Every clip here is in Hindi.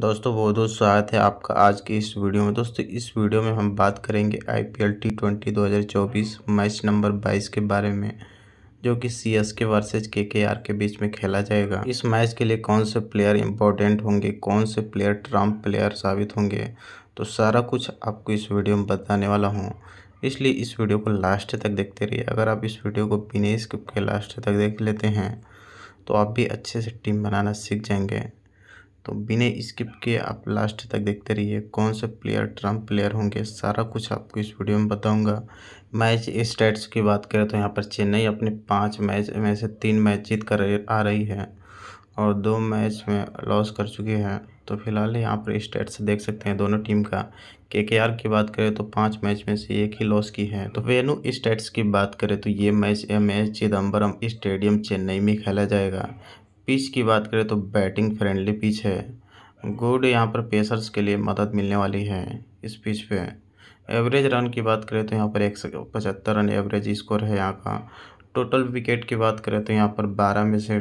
दोस्तों बहुत बहुत स्वागत है आपका आज की इस वीडियो में दोस्तों इस वीडियो में हम बात करेंगे I P L T twenty दो हज़ार चौबीस मैच नंबर बाईस के बारे में जो कि सी एस के वर्सेज के के आर के बीच में खेला जाएगा इस मैच के लिए कौन से प्लेयर इंपॉर्टेंट होंगे कौन से प्लेयर ट्रम्प प्लेयर साबित होंगे तो सारा कुछ आपको इस वीडियो में बताने वाला हूँ इसलिए इस वीडियो को लास्ट तक देखते रहिए अगर आप इस वीडियो को बिना स्किप के लास्ट तक देख लेते हैं तो आप भी अच्छे से टीम बनाना सीख जाएंगे तो बिना स्किप के आप लास्ट तक देखते रहिए कौन से प्लेयर ट्रंप प्लेयर होंगे सारा कुछ आपको इस वीडियो में बताऊंगा मैच स्टेट्स की बात करें तो यहाँ पर चेन्नई अपने पाँच मैच में से तीन मैच जीत कर आ रही है और दो मैच में लॉस कर चुकी है तो फिलहाल यहाँ पर स्टेट्स देख सकते हैं दोनों टीम का के के आर की बात करें तो पाँच मैच में से एक ही लॉस की है तो वेनु स्टेट्स की बात करें तो ये match M S Chidambaram stadium Chennai में खेला जाएगा पिच की बात करें तो बैटिंग फ्रेंडली पिच है गुड यहाँ पर पेसर्स के लिए मदद मिलने वाली है इस पिच पे एवरेज रन की बात करें तो यहाँ पर एक पचहत्तर रन एवरेज स्कोर है यहाँ का टोटल विकेट की बात करें तो यहाँ पर बारह में से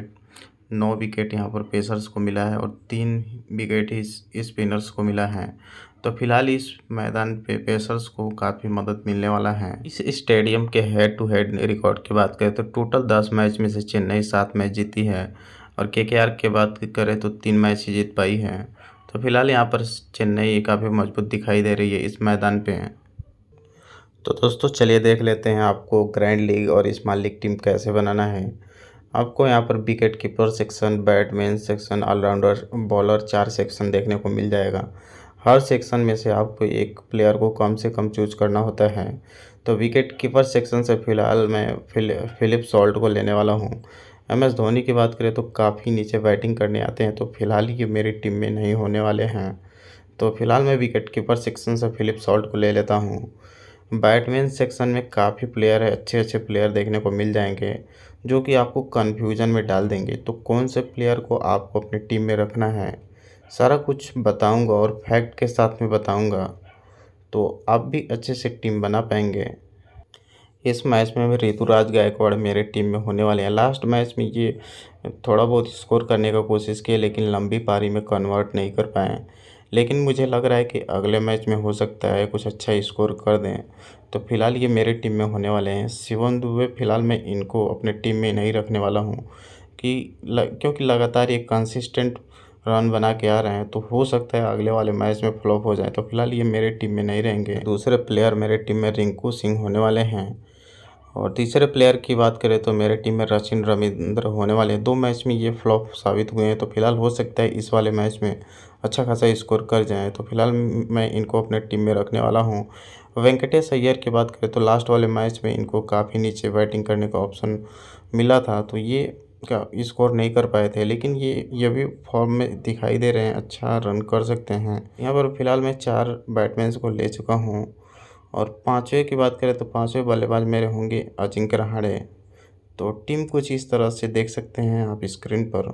नौ विकेट यहाँ पर पेसर्स को मिला है और तीन विकेट ही स्पिनर्स को मिला है तो फिलहाल इस मैदान पे पेसर्स को काफ़ी मदद मिलने वाला है इस स्टेडियम के हेड टू हेड रिकॉर्ड की बात करें तो टोटल दस मैच में से चेन्नई सात मैच जीती है और के के आर के बात करें तो तीन मैच ही जीत पाई है तो फिलहाल यहाँ पर चेन्नई काफ़ी मजबूत दिखाई दे रही है इस मैदान पे तो दोस्तों चलिए देख लेते हैं आपको ग्रैंड लीग और इस लीग टीम कैसे बनाना है आपको यहाँ पर wicket keeper section batsman section allrounder bowler चार सेक्शन देखने को मिल जाएगा हर सेक्शन में से आपको एक प्लेयर को कम से कम चूज करना होता है तो विकेट कीपर सेक्शन से फ़िलहाल मैं फिल, फिलिप सॉल्ट को लेने वाला हूँ एम एस धोनी की बात करें तो काफ़ी नीचे बैटिंग करने आते हैं तो फिलहाल ये मेरी टीम में नहीं होने वाले हैं तो फिलहाल मैं विकेट कीपर सेक्शन से फिलिप सॉल्ट को ले लेता हूँ बैटमैन सेक्शन में काफ़ी प्लेयर है अच्छे अच्छे प्लेयर देखने को मिल जाएंगे जो कि आपको कन्फ्यूजन में डाल देंगे तो कौन से प्लेयर को आपको अपनी टीम में रखना है सारा कुछ बताऊँगा और फैक्ट के साथ में बताऊँगा तो आप भी अच्छे से टीम बना पाएंगे इस मैच में भी ऋतुराज गायकवाड़ मेरे टीम में होने वाले हैं लास्ट मैच में ये थोड़ा बहुत स्कोर करने का कोशिश किए लेकिन लंबी पारी में कन्वर्ट नहीं कर पाए लेकिन मुझे लग रहा है कि अगले मैच में हो सकता है कुछ अच्छा स्कोर कर दें तो फिलहाल ये मेरे टीम में होने वाले हैं शिवन दुबे फिलहाल मैं इनको अपने टीम में नहीं रखने वाला हूँ कि क्योंकि लगातार ये कंसिस्टेंट रन बना के आ रहे हैं तो हो सकता है अगले वाले मैच में फ्लॉप हो जाए तो फिलहाल ये मेरे टीम में नहीं रहेंगे दूसरे प्लेयर मेरे टीम में रिंकू सिंह होने वाले हैं और तीसरे प्लेयर की बात करें तो मेरे टीम में रचिन रविंद्र होने वाले हैं दो मैच में ये फ्लॉप साबित हुए हैं तो फिलहाल हो सकता है इस वाले मैच में अच्छा खासा स्कोर कर जाए तो फिलहाल मैं इनको अपने टीम में रखने वाला हूँ वेंकटेश अय्यर की बात करें तो लास्ट वाले मैच में इनको काफ़ी नीचे बैटिंग करने का ऑप्शन मिला था तो ये क्या स्कोर नहीं कर पाए थे लेकिन ये ये भी फॉर्म में दिखाई दे रहे हैं अच्छा रन कर सकते हैं यहाँ पर फिलहाल मैं चार बैटमैन को ले चुका हूँ और पाँचवें की बात करें तो पाँचवें बल्लेबाज मेरे होंगे अजिंक्य रहाणे तो टीम कुछ इस तरह से देख सकते हैं आप स्क्रीन पर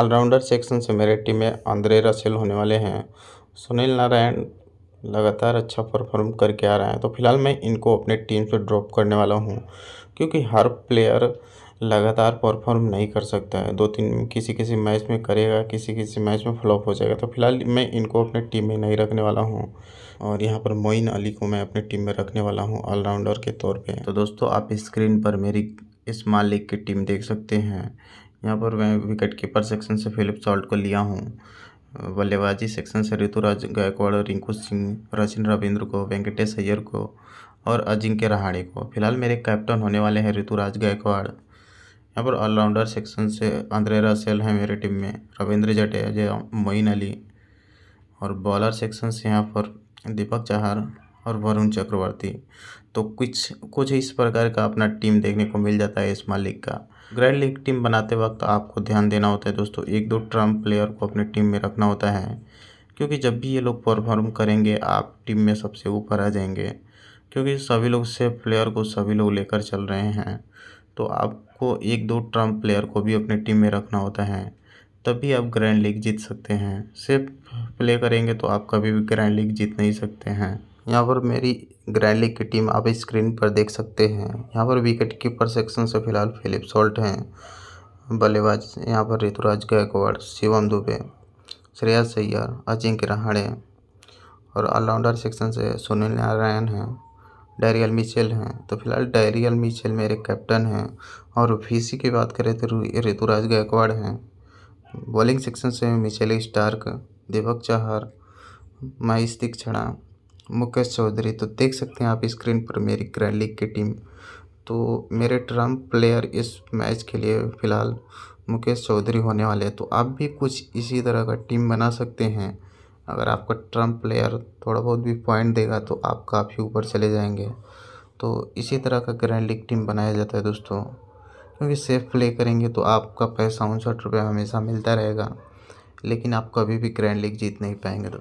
ऑलराउंडर सेक्शन से मेरे टीम में आंद्रे रसेल होने वाले हैं सुनील नारायण लगातार अच्छा परफॉर्म करके आ रहे हैं तो फिलहाल मैं इनको अपने टीम से ड्रॉप करने वाला हूँ क्योंकि हर प्लेयर लगातार परफॉर्म नहीं कर सकता है दो तीन किसी किसी मैच में करेगा किसी किसी मैच में फ्लॉप हो जाएगा तो फिलहाल मैं इनको अपने टीम में नहीं रखने वाला हूँ और यहाँ पर मोइन अली को मैं अपने टीम में रखने वाला हूँ ऑलराउंडर के तौर पर तो दोस्तों आप स्क्रीन पर मेरी इस माल लीग की टीम देख सकते हैं यहाँ पर मैं विकेट कीपर सेक्शन से फिलिप सॉल्ट को लिया हूँ बल्लेबाजी सेक्शन से ऋतुराज गायकवाड़ और रिंकू सिंह रचिन रविंद्र को वेंकटेश अय्यर को और अजिंक्य रहाणे को फिलहाल मेरे कैप्टन होने वाले हैं ऋतुराज गायकवाड़ यहाँ पर ऑलराउंडर सेक्शन से आंद्रे सेल है मेरे टीम में रविंद्र जडेजा जय मोइन अली और बॉलर सेक्शन से यहाँ पर दीपक चाहर और वरुण चक्रवर्ती तो कुछ कुछ इस प्रकार का अपना टीम देखने को मिल जाता है इस मालिक का ग्रैंड लीग टीम बनाते वक्त आपको ध्यान देना होता है दोस्तों एक दो ट्रम्प प्लेयर को अपनी टीम में रखना होता है क्योंकि जब भी ये लोग परफॉर्म करेंगे आप टीम में सबसे ऊपर आ जाएंगे क्योंकि सभी लोग सेफ प्लेयर को सभी लोग लेकर चल रहे हैं तो आपको एक दो ट्रंप प्लेयर को भी अपनी टीम में रखना होता है तभी आप ग्रैंड लीग जीत सकते हैं सिर्फ प्ले करेंगे तो आप कभी भी ग्रैंड लीग जीत नहीं सकते हैं यहाँ पर मेरी ग्रैंड लीग की टीम आप स्क्रीन पर देख सकते हैं यहाँ पर विकेट कीपर सेक्शन से फिलहाल फिलिप सॉल्ट हैं बल्लेबाज यहाँ पर ऋतुराज गायकवाड़ शिवम दुबे श्रेया सैयर अजिंक्य रहाड़े और ऑलराउंडर सेक्शन से सुनील नारायण हैं डैरियल मिचेल हैं तो फिलहाल डैरियल मिचेल मेरे कैप्टन हैं और फीसी की बात करें तो ऋतुराज गायकवाड़ हैं बॉलिंग सेक्शन से मिचेल स्टार्क दीपक चाहर महेश दीक्षणा मुकेश चौधरी तो देख सकते हैं आप स्क्रीन पर मेरी ग्रैंड लीग की टीम तो मेरे ट्रम्प प्लेयर इस मैच के लिए फ़िलहाल मुकेश चौधरी होने वाले हैं तो आप भी कुछ इसी तरह का टीम बना सकते हैं अगर आपका ट्रंप प्लेयर थोड़ा बहुत भी पॉइंट देगा तो आप काफ़ी ऊपर चले जाएंगे तो इसी तरह का ग्रैंड लीग टीम बनाया जाता है दोस्तों क्योंकि सेफ प्ले करेंगे तो आपका पैसा उनसठ रुपये हमेशा मिलता रहेगा लेकिन आप कभी भी ग्रैंड लीग जीत नहीं पाएंगे दोस्तों